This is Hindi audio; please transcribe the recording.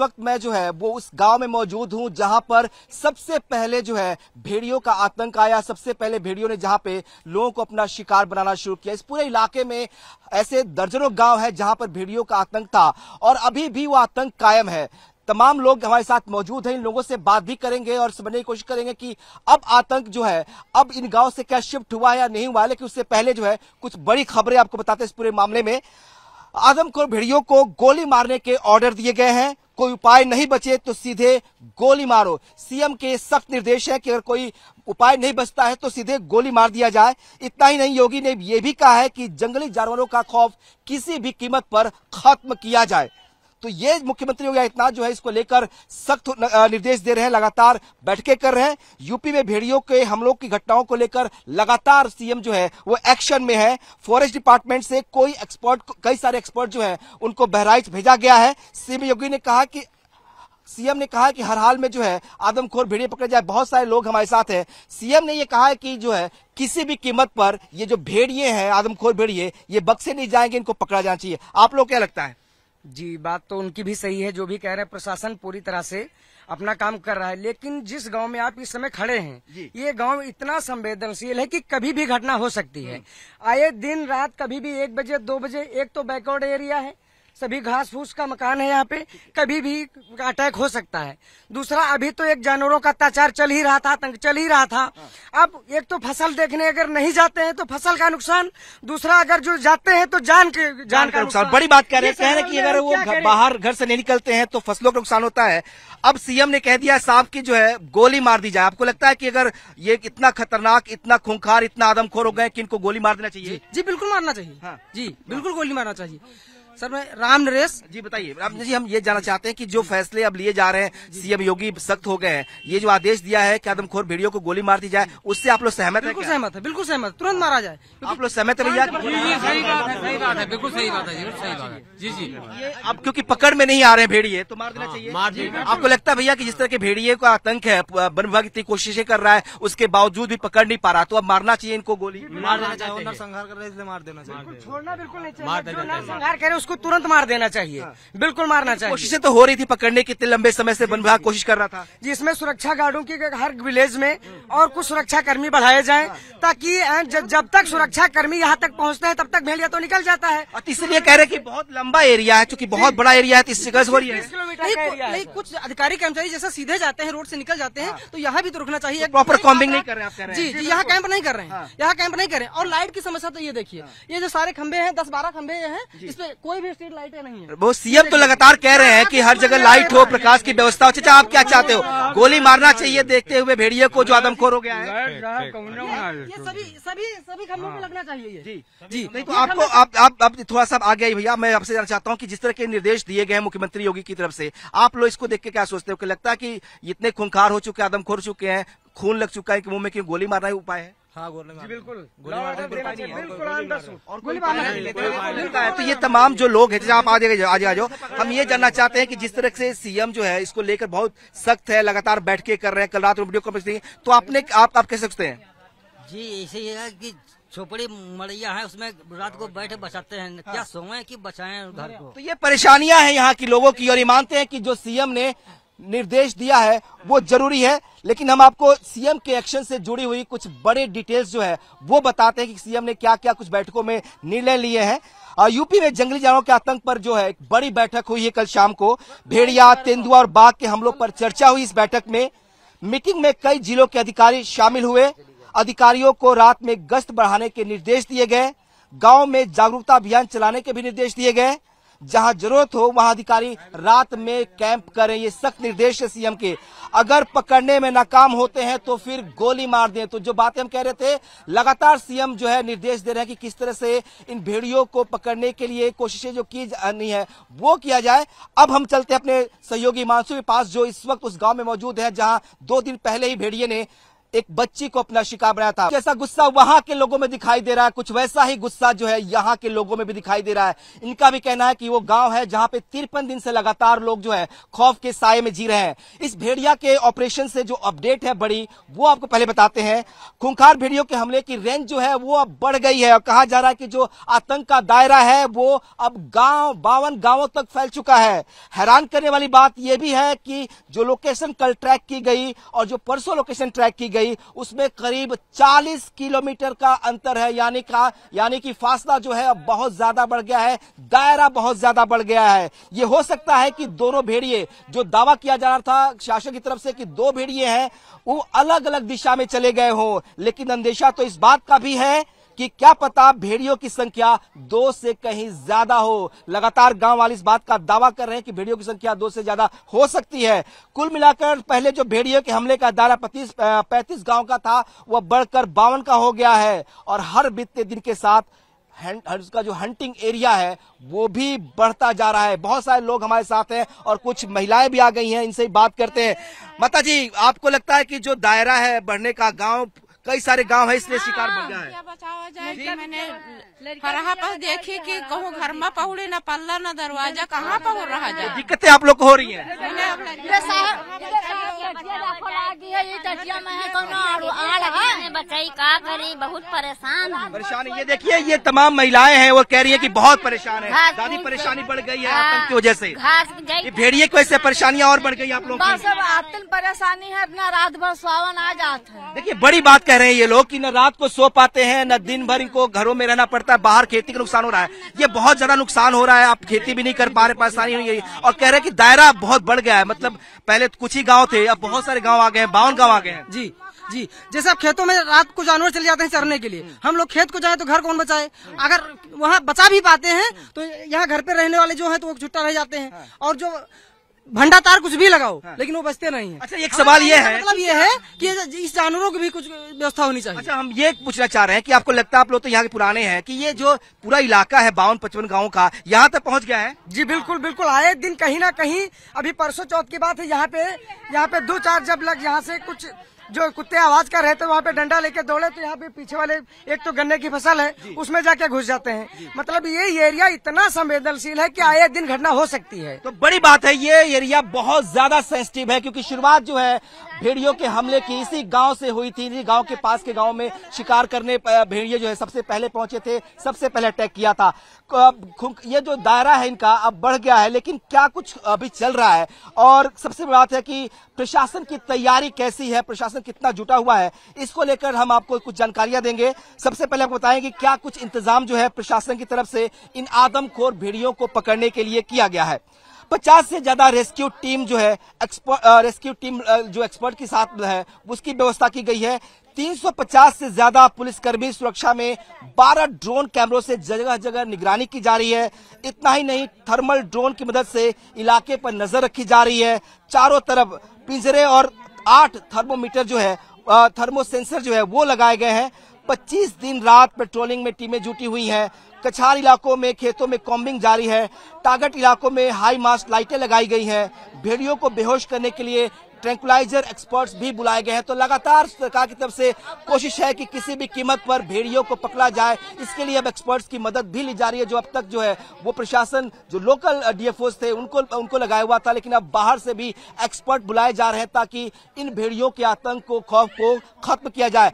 वक्त मैं जो है वो उस गांव में मौजूद हूं जहां पर सबसे पहले जो है भेड़ियों का आतंक आया सबसे पहले भेड़ियों ने जहां पे लोगों को अपना शिकार बनाना शुरू किया इस पूरे इलाके में ऐसे दर्जनों गांव है जहां पर भेड़ियों का आतंक था और अभी भी वो आतंक कायम है तमाम लोग हमारे साथ मौजूद हैं इन लोगों से बात भी करेंगे और समझने की कोशिश करेंगे कि अब आतंक जो है अब इन गांव से क्या शिफ्ट हुआ है या नहीं हुआ लेकिन उससे पहले जो है कुछ बड़ी खबरें आपको बताते हैं इस पूरे मामले में को भेड़ियों को गोली मारने के ऑर्डर दिए गए हैं कोई उपाय नहीं बचे तो सीधे गोली मारो सीएम के सख्त निर्देश है कि अगर कोई उपाय नहीं बचता है तो सीधे गोली मार दिया जाए इतना ही नहीं योगी ने यह भी कहा है कि जंगली जानवरों का खौफ किसी भी कीमत पर खत्म किया जाए तो ये मुख्यमंत्री योगी आदित्यनाथ जो है इसको लेकर सख्त निर्देश दे रहे हैं लगातार बैठकें कर रहे हैं यूपी में भेड़ियों के हमलों की घटनाओं को लेकर लगातार सीएम जो है वो एक्शन में है फॉरेस्ट डिपार्टमेंट से कोई एक्सपर्ट कई सारे एक्सपर्ट जो है उनको बहराइच भेजा गया है सीएम योगी ने कहा कि सीएम ने कहा कि हर हाल में जो है आदमखोर भेड़िए पकड़े जाए बहुत सारे लोग हमारे साथ हैं सीएम ने ये कहा है कि जो है किसी भी कीमत पर ये जो भेड़िए हैं आदमखोर भेड़िए ये बक्से नहीं जाएंगे इनको पकड़ा जाना चाहिए आप लोग क्या लगता है जी बात तो उनकी भी सही है जो भी कह रहे हैं प्रशासन पूरी तरह से अपना काम कर रहा है लेकिन जिस गांव में आप इस समय खड़े हैं ये गांव इतना संवेदनशील है कि कभी भी घटना हो सकती है हम्म। आए दिन रात कभी भी एक बजे दो बजे एक तो बैकवर्ड एरिया है सभी घास फूस का मकान है यहाँ पे कभी भी अटैक हो सकता है दूसरा अभी तो एक जानवरों का अत्याचार चल ही रहा था तंग चल ही रहा था हाँ। अब एक तो फसल देखने अगर नहीं जाते हैं तो फसल का नुकसान दूसरा अगर जो जाते हैं तो जान के जान, जान का नुकसान बड़ी बात कह रहे हैं कह रहे की अगर वो बाहर घर से नहीं निकलते हैं तो फसलों का नुकसान होता है अब सीएम ने कह दिया सांप की जो है गोली मार दी जाए आपको लगता है की अगर ये इतना खतरनाक इतना खूंखार इतना आदमखोर हो गए कि इनको गोली मार देना चाहिए जी बिल्कुल मारना चाहिए हाँ। जी बिल्कुल गोली मारना चाहिए सर मैं राम नरेश जी बताइए राम जी हम ये जानना चाहते हैं कि जो फैसले अब लिए जा रहे हैं सीएम योगी सख्त हो गए हैं ये जो आदेश दिया है कि आदमखोर भेड़ियों को गोली मार दी जाए उससे आप लोग सहमत बिल्कुल सहमत है बिल्कुल सहमत तुरंत मारा जाए आप लोग सहमत हाँ, है भैया अब क्यूँकी पकड़ में नहीं आ रहे हैं भेड़िए तो मार देना हाँ, चाहिए आपको लगता है भैया की जिस तरह के भेड़िए का आतंक है वन विभाग इतनी कोशिशें कर रहा है उसके बावजूद भी पकड़ नहीं पा रहा तो अब मारना चाहिए इनको गोली मार देना चाहिए कर रहे इसलिए मार देना चाहिए छोड़ना बिल्कुल नहीं चाहिए उसको तुरंत मार देना चाहिए हाँ। बिल्कुल मारना चाहिए कोशिशें तो हो रही थी पकड़ने की इतने लंबे समय से वन विभाग कोशिश कर रहा था जिसमें इसमें सुरक्षा गार्डों की हर विलेज में और कुछ सुरक्षा कर्मी बढ़ाए जाए हाँ। ताकि जब तक सुरक्षा कर्मी यहाँ तक पहुँचते हैं तब तक भेड़िया तो निकल जाता है इसलिए कह रहे की बहुत लंबा एरिया है क्यूँकी बहुत बड़ा एरिया है इससे गज हो रही है कुछ अधिकारी कर्मचारी जैसे सीधे जाते हैं रोड से निकल जाते हैं हाँ। तो यहाँ भी तो रुकना चाहिए तो प्रॉपर कॉम्बिंग नहीं कर रहे हैं जी जी यहाँ कैंप नहीं कर रहे हैं यहाँ कैंप नहीं कर रहे हैं और लाइट की समस्या तो ये देखिए हाँ। ये जो सारे खंबे हैं दस बारह खंबे हैं इसमें कोई कोई भी स्ट्रीट लाइटें नहीं है वो सीएम तो लगातार कह रहे हैं कि हर जगह लाइट हो प्रकाश की व्यवस्था हो चाचा अच्छा, आप क्या चाहते हो गोली मारना चाहिए देखते हुए भेड़िए को जो आदमखोर हो गया है ये सभी सभी सभी में हाँ। लगना चाहिए जी जी तो आपको थोड़ा सा आगे भैया मैं आपसे जानना चाहता हूँ की जिस तरह के निर्देश दिए गए मुख्यमंत्री योगी की तरफ से आप लोग इसको देख के क्या सोचते हो लगता है की इतने खूंखार हो चुके आदमखोर चुके हैं खून लग चुका है कि मुंह में क्यों गोली मारना ही उपाय है हाँ, बिल्कुल तो ये तमाम जो लोग हैं जैसे आप आ आज आ जाओ हम ये जानना चाहते हैं कि जिस तरह से सीएम जो है इसको लेकर बहुत सख्त है लगातार बैठ के कर रहे हैं कल रात वीडियो कॉन्फ्रेंस तो आपने आप आप कह सकते हैं जी ऐसे ही है कि छोपड़ी मड़िया है उसमें रात को बैठ बचाते हैं हाँ। क्या सोए कि बचाएं घर तो को तो ये परेशानियां हैं यहाँ की लोगों की और ये मानते हैं कि जो सीएम ने निर्देश दिया है वो जरूरी है लेकिन हम आपको सीएम के एक्शन से जुड़ी हुई कुछ बड़े डिटेल्स जो है वो बताते हैं कि सीएम ने क्या क्या कुछ बैठकों में निर्णय लिए हैं यूपी में जंगली जानवरों के आतंक पर जो है एक बड़ी बैठक हुई है कल शाम को भेड़िया तेंदुआ और बाघ के हमलों पर चर्चा हुई इस बैठक में मीटिंग में कई जिलों के अधिकारी शामिल हुए अधिकारियों को रात में गश्त बढ़ाने के निर्देश दिए गए गांव में जागरूकता अभियान चलाने के भी निर्देश दिए गए जहां जरूरत हो वहां अधिकारी रात में कैंप करें ये सख्त निर्देश है सीएम के अगर पकड़ने में नाकाम होते हैं तो फिर गोली मार दें तो जो बातें हम कह रहे थे लगातार सीएम जो है निर्देश दे रहे हैं कि किस तरह से इन भेड़ियों को पकड़ने के लिए कोशिशें जो की जानी है वो किया जाए अब हम चलते अपने सहयोगी मानसू के पास जो इस वक्त उस गाँव में मौजूद है जहाँ दो दिन पहले ही भेड़िए ने एक बच्ची को अपना शिकार बनाया था कैसा गुस्सा वहां के लोगों में दिखाई दे रहा है कुछ वैसा ही गुस्सा जो है यहाँ के लोगों में भी दिखाई दे रहा है इनका भी कहना है कि वो गांव है जहां पे तिरपन दिन से लगातार लोग जो है खौफ के साय में जी रहे हैं इस भेड़िया के ऑपरेशन से जो अपडेट है बड़ी वो आपको पहले बताते हैं खूंखार भेड़ियों के हमले की रेंज जो है वो अब बढ़ गई है और कहा जा रहा है कि जो आतंक का दायरा है वो अब गांव बावन गांवों तक फैल चुका है हैरान करने वाली बात यह भी है कि जो लोकेशन कल ट्रैक की गई और जो परसों लोकेशन ट्रैक की गई गई उसमें करीब 40 किलोमीटर का अंतर है यानी का यानी कि फासला जो है अब बहुत ज्यादा बढ़ गया है दायरा बहुत ज्यादा बढ़ गया है ये हो सकता है कि दोनों भेड़िए जो दावा किया जा रहा था शासन की तरफ से कि दो भेड़िए हैं वो अलग अलग दिशा में चले गए हों लेकिन अंदेशा तो इस बात का भी है कि क्या पता भेड़ियों की संख्या दो से कहीं ज्यादा हो लगातार गांव वाले इस बात का दावा कर रहे हैं कि भेड़ियों की संख्या दो से ज्यादा हो सकती है कुल मिलाकर पहले जो भेड़ियों के हमले का दायरा पच्चीस पैंतीस गांव का था वह बढ़कर बावन का हो गया है और हर बीतते दिन के साथ उसका जो हंटिंग एरिया है वो भी बढ़ता जा रहा है बहुत सारे लोग हमारे साथ हैं और कुछ महिलाएं भी आ गई हैं इनसे बात करते हैं माता जी आपको लगता है कि जो दायरा है बढ़ने का गांव कई सारे गांव है इसलिए हाँ, शिकार बन गया है देखी की कहूँ घर में पहुड़े न पल्ला न दरवाजा कहाँ पहुड़ रहा जाए हाँ। दिक्कतें आप लोग को हो रही है बचाई का करी बहुत परेशान परेशान ये देखिए ये तमाम महिलाएं हैं वो कह रही है कि बहुत परेशान है दादी परेशानी बढ़ गई है हाँ। आतंक की वजह से ये भेड़िए की वजह से परेशानियाँ और बढ़ गई आप लोग परेशानी है अपना रात भर सावन आ जाता है देखिए बड़ी बात कह रहे हैं ये लोग कि न रात को सो पाते हैं न दिन भर इनको घरों में रहना पड़ता है बाहर खेती का नुकसान हो रहा है ये बहुत ज्यादा नुकसान हो रहा है आप खेती भी नहीं कर पा रहे परेशानी हो रही और कह रहे हैं कि दायरा बहुत बढ़ गया है मतलब पहले कुछ ही गाँव थे अब बहुत सारे गाँव आ गए हैं बावन गाँव आ गए हैं जी जी जैसे आप खेतों में रात को जानवर चले जाते हैं चरने के लिए हम लोग खेत को जाए तो घर कौन बचाए अगर वहाँ बचा भी पाते हैं तो यहाँ घर पे रहने वाले जो है तो वो छुट्टा रह जाते हैं हाँ। और जो भंडा तार कुछ भी लगाओ हाँ। लेकिन वो बचते नहीं है अच्छा एक सवाल ये है मतलब ये है कि इस जानवरों की भी कुछ व्यवस्था होनी चाहिए अच्छा हम ये पूछना चाह रहे हैं कि आपको लगता है आप लोग तो यहाँ के पुराने हैं कि ये जो पूरा इलाका है बावन पचपन गाँव का यहाँ तक पहुँच गया है जी बिल्कुल बिल्कुल आए दिन कहीं ना कहीं अभी परसों चौथ की बात है यहाँ पे यहाँ पे दो चार जब लग यहाँ से कुछ जो कुत्ते आवाज कर रहे थे वहाँ पे डंडा लेके दौड़े तो यहाँ पे पीछे वाले एक तो गन्ने की फसल है उसमें जाके घुस जाते हैं मतलब ये एरिया इतना संवेदनशील है कि आए दिन घटना हो सकती है तो बड़ी बात है ये एरिया बहुत ज्यादा सेंसिटिव है क्योंकि शुरुआत जो है भेड़ियों के हमले की इसी गांव से हुई थी इसी गांव के पास के गांव में शिकार करने भेड़िए जो है सबसे पहले पहुंचे थे सबसे पहले अटैक किया था ये जो दायरा है इनका अब बढ़ गया है लेकिन क्या कुछ अभी चल रहा है और सबसे बड़ी बात है कि प्रशासन की तैयारी कैसी है प्रशासन प्रशासन कितना जुटा हुआ है इसको लेकर हम आपको कुछ जानकारियां देंगे सबसे पहले आपको बताएंगे क्या कुछ इंतजाम जो है प्रशासन की तरफ से इन आदमखोर भेड़ियों को पकड़ने के लिए किया गया है पचास से ज्यादा रेस्क्यू टीम जो है रेस्क्यू टीम जो एक्सपर्ट के साथ है उसकी व्यवस्था की गई है 350 से ज्यादा पुलिसकर्मी सुरक्षा में 12 ड्रोन कैमरों से जगह जगह निगरानी की जा रही है इतना ही नहीं थर्मल ड्रोन की मदद से इलाके पर नजर रखी जा रही है चारों तरफ पिंजरे और आठ थर्मोमीटर जो है थर्मो सेंसर जो है वो लगाए गए हैं 25 दिन रात पेट्रोलिंग में टीमें जुटी हुई हैं कछार इलाकों में खेतों में कॉम्बिंग जारी है टागट इलाकों में हाई मास्ट लाइटें लगाई गई हैं भेड़ियों को बेहोश करने के लिए ट्रैंकुलाइजर एक्सपर्ट्स भी बुलाए गए हैं तो लगातार सरकार की तरफ से कोशिश है कि किसी भी कीमत पर भेड़ियों को पकड़ा जाए इसके लिए अब एक्सपर्ट्स की मदद भी ली जा रही है जो अब तक जो है वो प्रशासन जो लोकल डीएफओस uh, थे उनको उनको लगाया हुआ था लेकिन अब बाहर से भी एक्सपर्ट बुलाए जा रहे हैं ताकि इन भेड़ियों के आतंक को खौफ को खत्म किया जाए